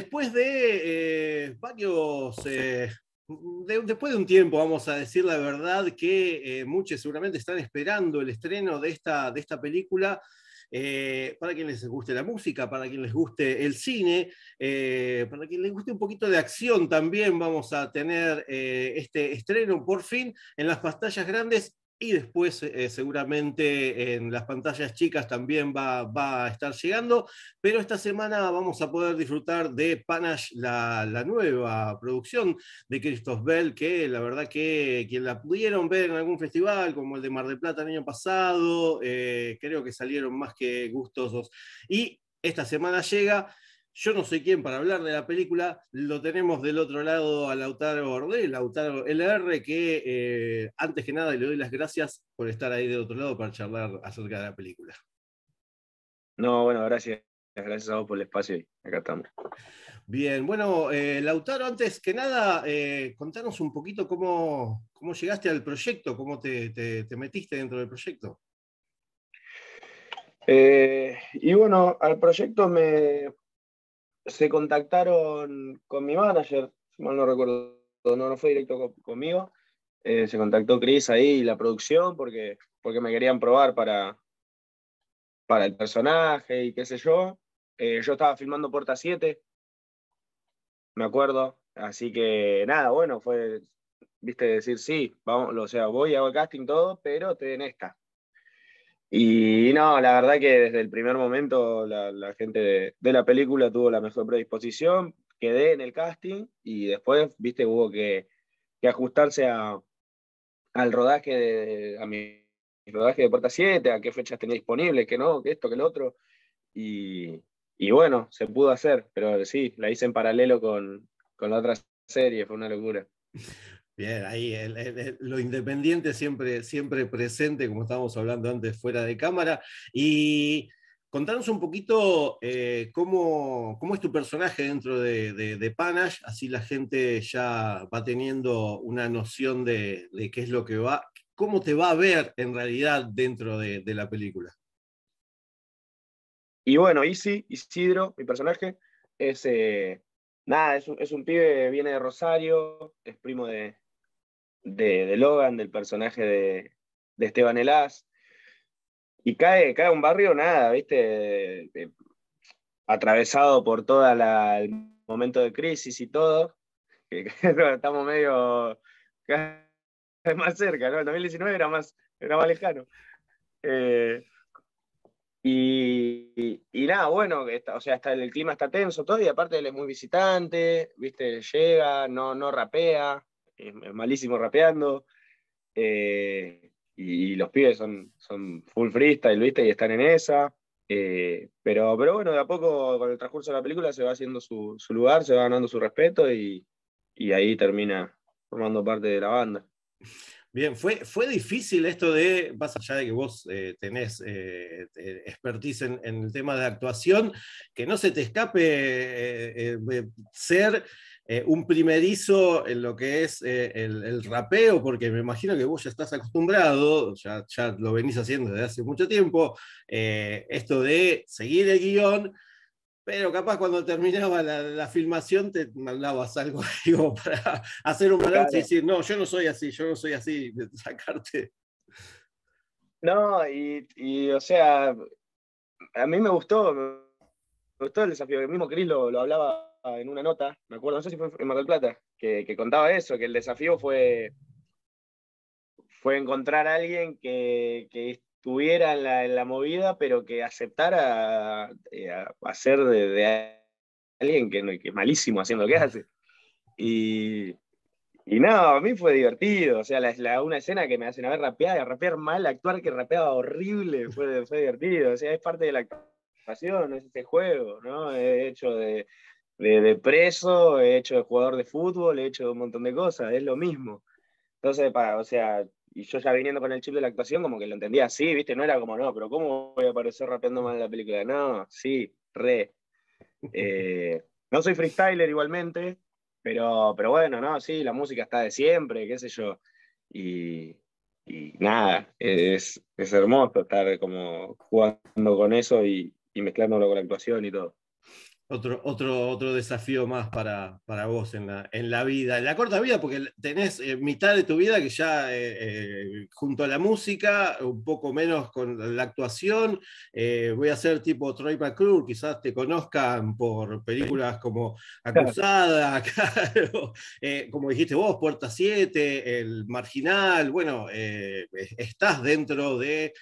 después de eh, varios, eh, después de un tiempo, vamos a decir la verdad, que eh, muchos seguramente están esperando el estreno de esta, de esta película. para quien les guste la música, para quien les guste el cine, para quien les guste un poquito de acción también vamos a tener este estreno por fin en las pantallas grandes y después eh, seguramente en las pantallas chicas también va, va, a estar llegando, pero esta semana vamos a poder disfrutar de Panache, la, nueva producción de Christoph Bell, que la verdad que quien la pudieron ver en algún festival como el de Mar del Plata el año pasado, eh, creo que salieron más que gustosos. Y esta semana llega yo no sé quién para hablar de la película, lo tenemos del otro lado a Lautaro Bordel, Lautaro LR, que eh, antes que nada le doy las gracias por estar ahí del otro lado para charlar acerca de la película. No, bueno, gracias. Gracias a vos por el espacio y acá estamos. Bien, bueno, eh, Lautaro, antes que nada, eh, contanos un poquito cómo, llegaste al proyecto, cómo te, metiste dentro del proyecto. y bueno, al proyecto me, se contactaron con mi manager, si mal no recuerdo, no, no fue directo conmigo. Eh, se contactó Chris ahí la producción porque, porque me querían probar para, para el personaje y qué sé yo. Eh, yo estaba filmando porta 7, me acuerdo. Así que nada, bueno, fue, viste, decir sí, vamos, o sea, voy, hago el casting, todo, pero te den esta. Y no, la verdad que desde el primer momento la, gente de, la película tuvo la mejor predisposición, quedé en el casting y después, viste, hubo que, ajustarse a, al rodaje de, a rodaje de Puerta 7, a qué fechas tenía disponible, que no, que esto, que lo otro. Y, bueno, se pudo hacer, pero sí, la hice en paralelo con, con la otra serie, fue una locura. Bien, ahí lo independiente siempre, siempre presente, como estábamos hablando antes fuera de cámara. Y contanos un poquito eh, cómo, es tu personaje dentro de, de, Panache, así la gente ya va teniendo una noción de, qué es lo que va, cómo te va a ver en realidad dentro de, la película. Y bueno, Isidro, mi personaje, es... Eh, nada, es un, pibe, viene de Rosario, es primo de, de, Logan, del personaje de, Esteban Elás. Y cae, cae un barrio, nada, ¿viste? atravesado por todo el momento de crisis y todo. estamos medio más cerca, ¿no? El 2019 era más, era lejano. Eh, y, y, nada, bueno, o sea, está, el clima está tenso todo, y aparte él es muy visitante, viste, llega, no, no rapea, malísimo rapeando. Eh, y, los pibes son, son full freestyle, ¿viste? Y están en esa. Eh, pero, bueno, de a poco, con el transcurso de la película, se va haciendo su, lugar, se va ganando su respeto y, ahí termina formando parte de la banda. Bien, fue, fue difícil esto de, más allá de que vos eh, tenés expertise en, el tema de actuación, que no se te escape ser eh, un primerizo en lo que es eh, el, rapeo, porque me imagino que vos ya estás acostumbrado, ya, ya lo venís haciendo desde hace mucho tiempo, eh, esto de seguir el guión, pero capaz cuando terminaba la, filmación te mandabas algo para hacer un balance y decir, no, yo no soy así, yo no soy así, sacarte. No, y, o sea, a mí me gustó, me gustó el desafío, el mismo Cris lo hablaba en una nota, me acuerdo, no sé si fue en Mar del Plata, que, que contaba eso, que el desafío fue, fue encontrar a alguien que, que estuviera en la, en la, movida, pero que aceptara hacer eh, de, alguien que, que es malísimo haciendo lo que hace. Y, y no, a mí fue divertido. O sea, la, la, una escena que me hacen haber rapeado rapear mal, actuar que rapeaba horrible, fue, divertido. O sea, es parte de la actuación, es este juego, ¿no? De hecho, de, de, preso, he hecho de jugador de fútbol, he hecho un montón de cosas, es lo mismo. Entonces, para, o sea, y yo ya viniendo con el chip de la actuación, como que lo entendía sí, ¿viste? No era como, no, pero ¿cómo voy a aparecer rapeando mal en la película? No, sí, re. Eh, no soy freestyler igualmente, pero, pero bueno, no, sí, la música está de siempre, qué sé yo. Y, nada, es, hermoso estar como jugando con eso y mezclándolo con la actuación y todo. Otro, otro, desafío más para, vos en la, vida, en la corta vida, porque tenés eh, mitad de tu vida que ya eh, eh, junto a la música, un poco menos con la actuación, voy a ser tipo Troy McClure, quizás te conozcan por películas como Acusada, como dijiste vos, Puerta 7, El Marginal, bueno, estás dentro de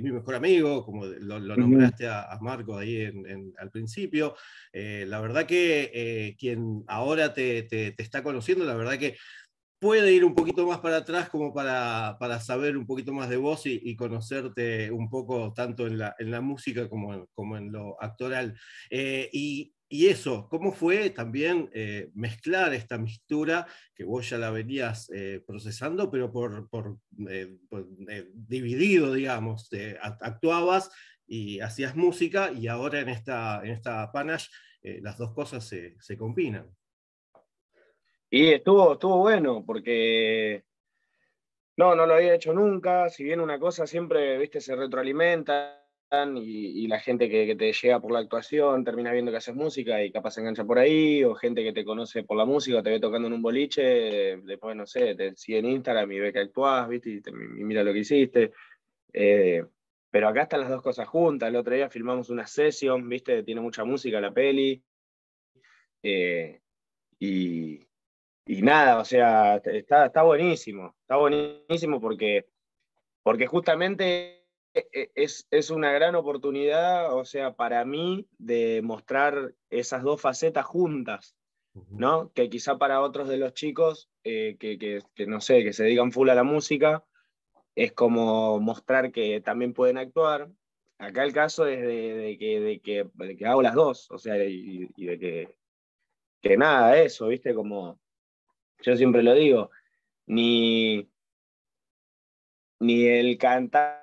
Mi Mejor Amigo, como lo, nombraste a, Marco ahí al principio. Eh, la verdad que eh, quien ahora te, está conociendo, la verdad que puede ir un poquito más para atrás como para, saber un poquito más de vos y, conocerte un poco tanto en la, música como en, lo actoral. Eh, y, eso, ¿cómo fue también mezclar esta mixtura que vos ya la venías procesando, pero por, dividido, digamos? actuabas y hacías música y ahora en esta, en esta Panache eh, las dos cosas se, se, combinan. Y estuvo, estuvo bueno porque no, no lo había hecho nunca, si bien una cosa siempre, viste, se retroalimentan y, y la gente que, que, te llega por la actuación termina viendo que haces música y capaz se engancha por ahí, o gente que te conoce por la música, te ve tocando en un boliche, después, no sé, te sigue en Instagram y ve que actuás viste, y, mira lo que hiciste. Eh, pero acá están las dos cosas juntas. El otro día filmamos una sesión, viste, tiene mucha música la peli. Eh, y, nada, o sea, está, está buenísimo. Está buenísimo porque, porque justamente e, e, es, una gran oportunidad, o sea, para mí, de mostrar esas dos facetas juntas. ¿No? Que quizá para otros de los chicos eh, que, que, no sé, que se dedican full a la música, es como mostrar que también pueden actuar. Acá el caso es de, que, de, que, que, hago las dos, o sea, y, de que, que nada, eso, ¿viste? Como yo siempre lo digo, ni, ni el cantante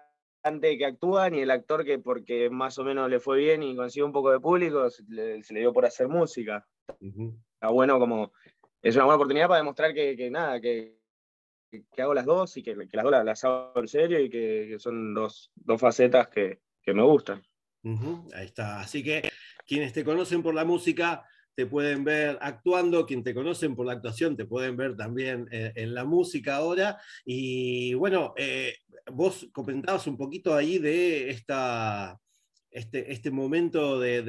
que actúa, ni el actor que porque más o menos le fue bien y consiguió un poco de público, se le, dio por hacer música. Está bueno como, es una buena oportunidad para demostrar que, que nada, que, que hago las dos y que, las dos las, hago en serio y que, son dos, facetas que, me gustan. ahí está. Así que quienes te conocen por la música te pueden ver actuando, quienes te conocen por la actuación te pueden ver también eh, en la música ahora. Y bueno, eh, vos comentabas un poquito ahí de esta este, este momento de,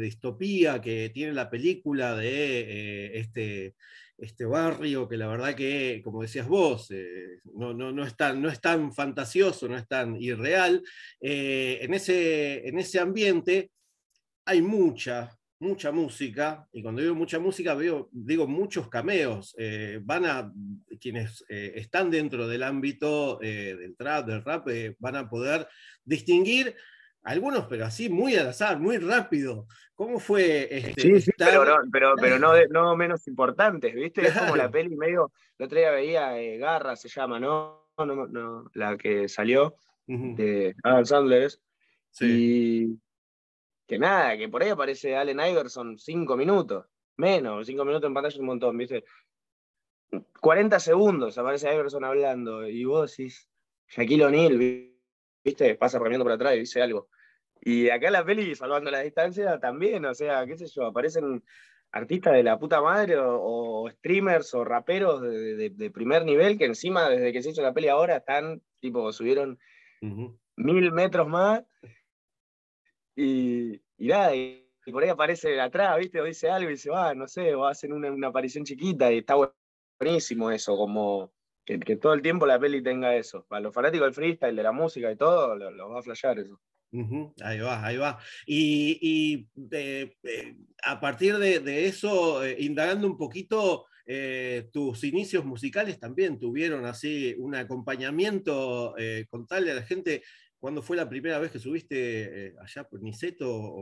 distopía que tiene la película de eh, este, este barrio que la verdad que, como decías vos, eh, no, no, no, es tan, no es tan fantasioso, no es tan irreal, eh, en, ese, en ese ambiente hay mucha, mucha música, y cuando digo mucha música veo, digo muchos cameos. Eh, van a, quienes están dentro del ámbito del trap, del rap, van a poder distinguir algunos, pero así muy al azar, muy rápido. ¿Cómo fue? Este, sí, sí, pero, no, pero, no, menos importantes, ¿viste? Es como la peli medio, La otra día veía eh, Garra, se llama, ¿no? la que salió de Adam Sandler. Sí. que nada, que por ahí aparece Allen Iverson cinco minutos, menos, cinco minutos en pantalla es un montón, ¿viste? 40 segundos aparece Iverson hablando y vos decís, Shaquille O'Neal, ¿viste? Pasa corriendo por atrás y dice algo. Y acá la peli, salvando la distancia, también, o sea, qué sé yo, aparecen artistas de la puta madre o, streamers o raperos de, primer nivel que encima, desde que se hizo la peli ahora, están, tipo, subieron mil metros más. Y, y nada, y, por ahí aparece atrás, ¿viste? O dice algo y se va, ah, no sé, o hacen una aparición chiquita y está buenísimo eso, como que, todo el tiempo la peli tenga eso. Para los fanáticos del freestyle, de la música y todo, los lo va a flashear eso. Ahí va, ahí va. Y, eh, eh, a partir de, eso, eh, indagando un poquito, tus inicios musicales también tuvieron así un acompañamiento. contarle a la gente cuándo fue la primera vez que subiste allá por Niceto,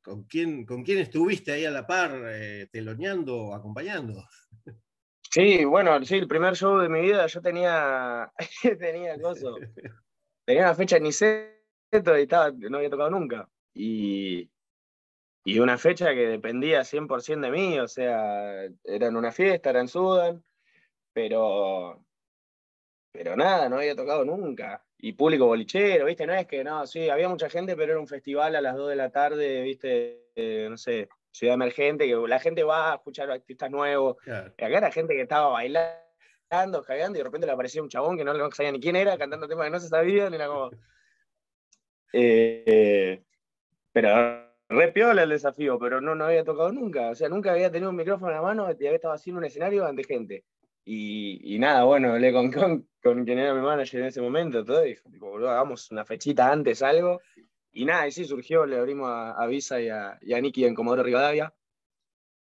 con, quién, con quién estuviste ahí a la par, teloneando, acompañando. Sí, bueno, sí, el primer show de mi vida yo tenía, tenía gozo. Tenía una fecha en Niceto y estaba, no había tocado nunca. Y, y una fecha que dependía 100% de mí, o sea, era en una fiesta, era en Sudan, pero, pero nada, no había tocado nunca. Y público bolichero, ¿viste? No es que no, sí, había mucha gente, pero era un festival a las 2 de la tarde, ¿viste? Eh, no sé, ciudad emergente, que la gente va a escuchar a artistas nuevos. Acá era gente que estaba bailando, cagando, y de repente le aparecía un chabón que no, sabía ni quién era, cantando temas que no se sabían, era como... Eh, pero re piola el desafío, pero no, no había tocado nunca, o sea, nunca había tenido un micrófono en la mano y había estado haciendo un escenario ante gente. Y, nada, bueno, hablé con, con, quien era mi manager en ese momento, todo, y boludo, hagamos una fechita antes, algo, y nada, y sí surgió, le abrimos a, Visa y a, Nicky en Comodoro Rivadavia.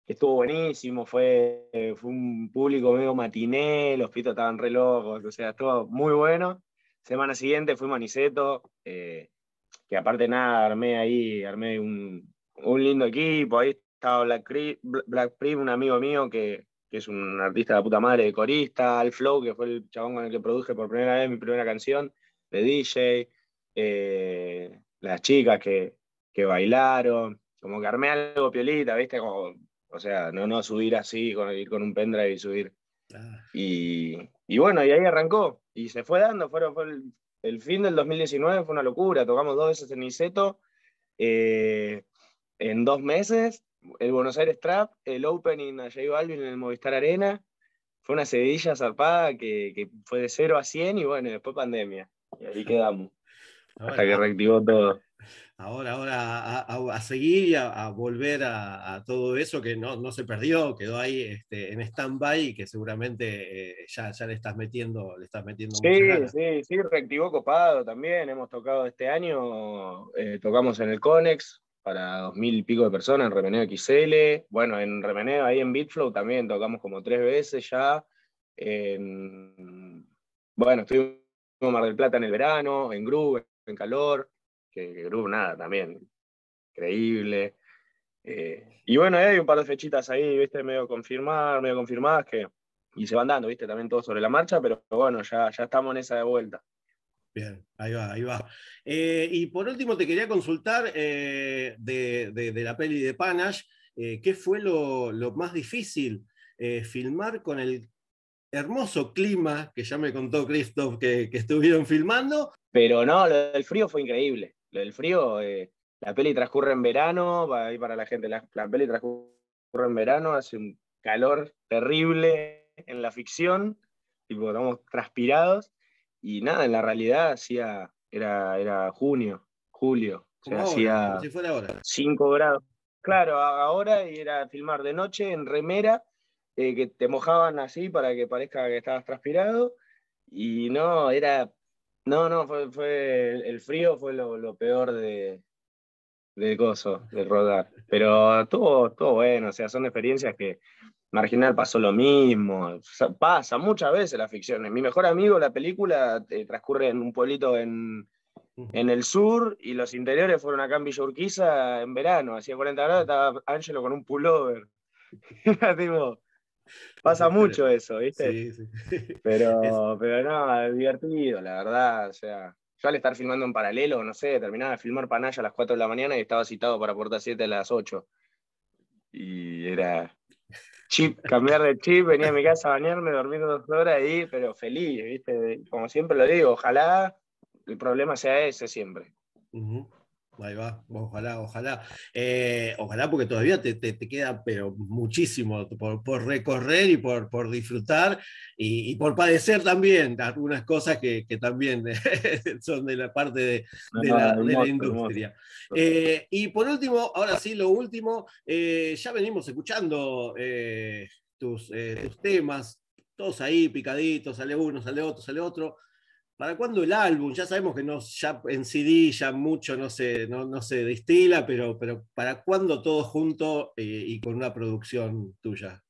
que Estuvo buenísimo, fue, fue un público medio matiné, los pitos estaban re locos, o sea, estuvo muy bueno. Semana siguiente fuimos a Niceto, eh, que aparte nada, armé ahí, armé un, un lindo equipo, ahí estaba Black, Prim, un amigo mío que, es un artista de puta madre, de corista, Al Flow, que fue el chabón con el que produje por primera vez mi primera canción, de DJ. Eh, las chicas que, bailaron, como que armé algo piolita, ¿viste? Como, o sea, no, no subir así, con, ir con un pendrive y subir. Ah. Y, bueno, y ahí arrancó. Y se fue dando, fueron, fue el, fin del 2019 fue una locura. Tocamos dos veces en Iseto eh, en dos meses. El Buenos Aires Trap, el opening a J Balvin en el Movistar Arena. Fue una sedilla zarpada que, que fue de 0 a 100 y bueno, después pandemia. Y ahí quedamos. Ahora, hasta que reactivó todo. Ahora, ahora a, seguir y a, volver a, todo eso que no, se perdió, quedó ahí este, en stand-by que seguramente eh, ya, ya le estás metiendo, le estás metiendo. Sí, sí, sí, reactivó copado también. Hemos tocado este año, eh, tocamos en el Conex para dos mil y pico de personas, en Remeneo XL. Bueno, en Remeneo, ahí en Bitflow también tocamos como tres veces ya. bueno, estuvimos en Mar del Plata en el verano, en Groove, en calor, que, el nada también, increíble. Eh, y bueno, hay un par de fechitas ahí, viste, medio confirmadas, medio confirmadas que, y se van dando, viste, también todo sobre la marcha, pero bueno, ya, ya estamos en esa de vuelta. Bien, ahí va, ahí va. Eh, y por último te quería consultar eh, de, la peli de Panache, ¿qué fue lo, más difícil? filmar con el hermoso clima que ya me contó Christoph que estuvieron filmando, pero no, lo del frío fue increíble. Lo del frío, eh, la peli transcurre en verano, va para, para la gente, la, peli transcurre en verano, hace un calor terrible en la ficción, tipo, estamos transpirados, y nada, en la realidad hacía, era, era junio, julio, o sea, hacía 5 grados. Claro, ahora era filmar de noche en remera, eh, que te mojaban así para que parezca que estabas transpirado, y no, era no, no, fue, el frío fue lo, peor de, del gozo, del rodar. Pero todo, todo bueno, o sea, son experiencias que Marginal pasó lo mismo, pasa muchas veces las ficciones. Mi mejor amigo, la película eh, transcurre en un pueblito en, en el sur y los interiores fueron acá en Villa Urquiza en verano, hacía 40 grados, estaba Ángelo con un pullover. Era tipo, Pasa mucho eso, ¿viste? Sí, sí. Pero, pero no, divertido, la verdad. O sea, yo al estar filmando en paralelo, no sé, terminaba de filmar Panaya a las 4 de la mañana y estaba citado para Puerta 7 a las 8. Y era chip, cambiar de chip, venía a mi casa a bañarme, dormir dos horas ahí, pero feliz, ¿viste? Como siempre lo digo, ojalá el problema sea ese siempre. Ahí va, ojalá, ojalá. Eh, ojalá porque todavía te, queda pero muchísimo por, recorrer y por, disfrutar y, por padecer también algunas cosas que, también son de la parte de, la, industria. Eh, y por último, ahora sí, lo último, eh, ya venimos escuchando tus, tus temas, todos ahí picaditos, sale uno, sale otro, sale otro. ¿Para cuándo el álbum? Ya sabemos que no, ya en CD ya mucho no se, no, no se destila, pero, pero ¿para cuándo todo junto eh, y con una producción tuya?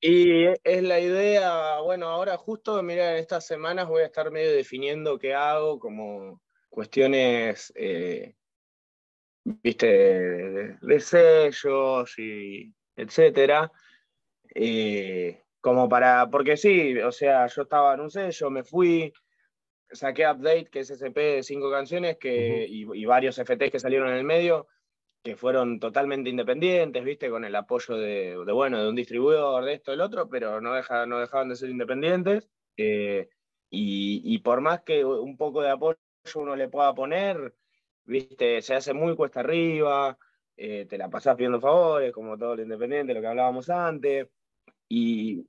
Y es la idea, bueno, ahora justo, mira, en estas semanas voy a estar medio definiendo qué hago, como cuestiones, eh, viste, de, sellos y etcétera. Eh, como para, porque sí, o sea, yo estaba en un sello, me fui, saqué Update, que es SCP de cinco canciones que, y, varios FTs que salieron en el medio, que fueron totalmente independientes, viste, con el apoyo de, bueno, de un distribuidor, de esto, del otro, pero no, deja, no dejaban de ser independientes. Eh, y, por más que un poco de apoyo uno le pueda poner, viste, se hace muy cuesta arriba, eh, te la pasás pidiendo favores, como todo lo independiente, lo que hablábamos antes. Y,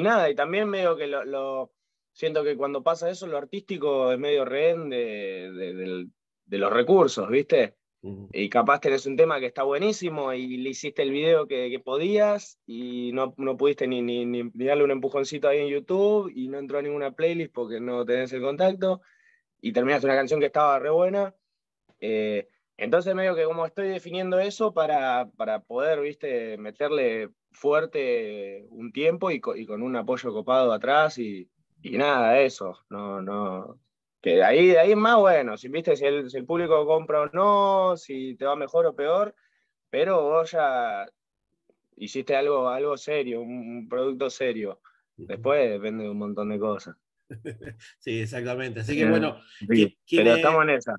nada, y también veo que lo, siento que cuando pasa eso, lo artístico es medio rehén de, de, los recursos, ¿viste? Y capaz tenés un tema que está buenísimo y le hiciste el video que, podías y no, no pudiste ni, ni, ni, darle un empujoncito ahí en YouTube y no entró a ninguna playlist porque no tenés el contacto y terminaste una canción que estaba re buena. Eh, entonces medio que como estoy definiendo eso para, para poder, viste, meterle fuerte un tiempo y, y con un apoyo copado atrás y, y nada, eso, no, no. Que de ahí, de ahí más bueno, si viste si el, público compra o no, si te va mejor o peor, pero vos ya hiciste algo, algo serio, un, producto serio. Después depende de un montón de cosas. sí, exactamente. Así que eh, bueno, pero estamos en esa.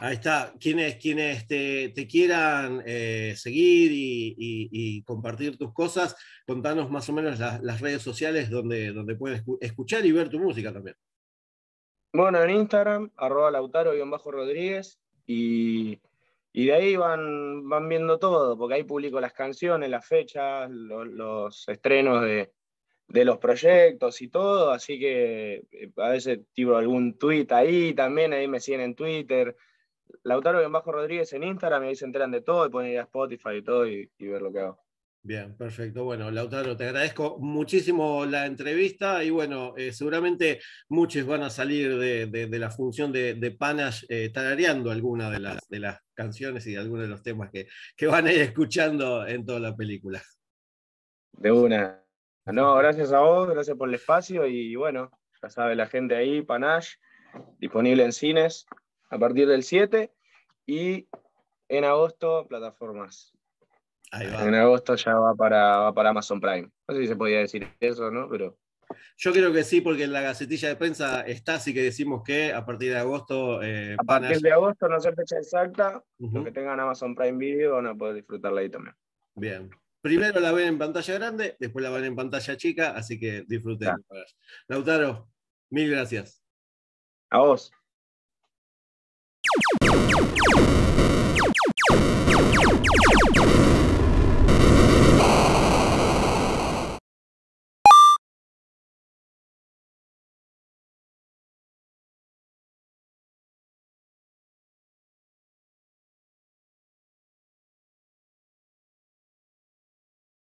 Ahí está. Quienes, quienes te, quieran eh, seguir y, compartir tus cosas, contanos más o menos las redes sociales donde, donde puedes escuchar y ver tu música también. Bueno, en Instagram, arroba lautaro-rodríguez y, de ahí van, viendo todo, porque ahí publico las canciones, las fechas, los estrenos de, de los proyectos y todo, así que eh, a veces tiro algún tweet ahí también, ahí me siguen en Twitter, Lautaro-Rodríguez bajo en Instagram y ahí se enteran de todo y pueden ir a Spotify y todo y, ver lo que hago. Bien, perfecto. Bueno, Lautaro, te agradezco muchísimo la entrevista y bueno, eh, seguramente muchos van a salir de, la función de, de Panache eh, tarareando alguna de las, de las canciones y algunos de los temas que, que van a ir escuchando en toda la película. De una. No, gracias a vos, gracias por el espacio y bueno, ya sabe la gente ahí, Panache, disponible en cines, a partir del 7 y en agosto plataformas. Ahí va. En agosto ya va para, para Amazon Prime. No sé si se podía decir eso, ¿no? Pero... Yo creo que sí, porque en la gacetilla de prensa está, así que decimos que a partir de agosto... Eh, a partir de agosto, no sé fecha exacta, lo que tengan Amazon Prime Video van a poder disfrutarla ahí también. Bien. Primero la ven en pantalla grande, después la ven en pantalla chica, así que disfruten. Lautaro, mil gracias. A vos. you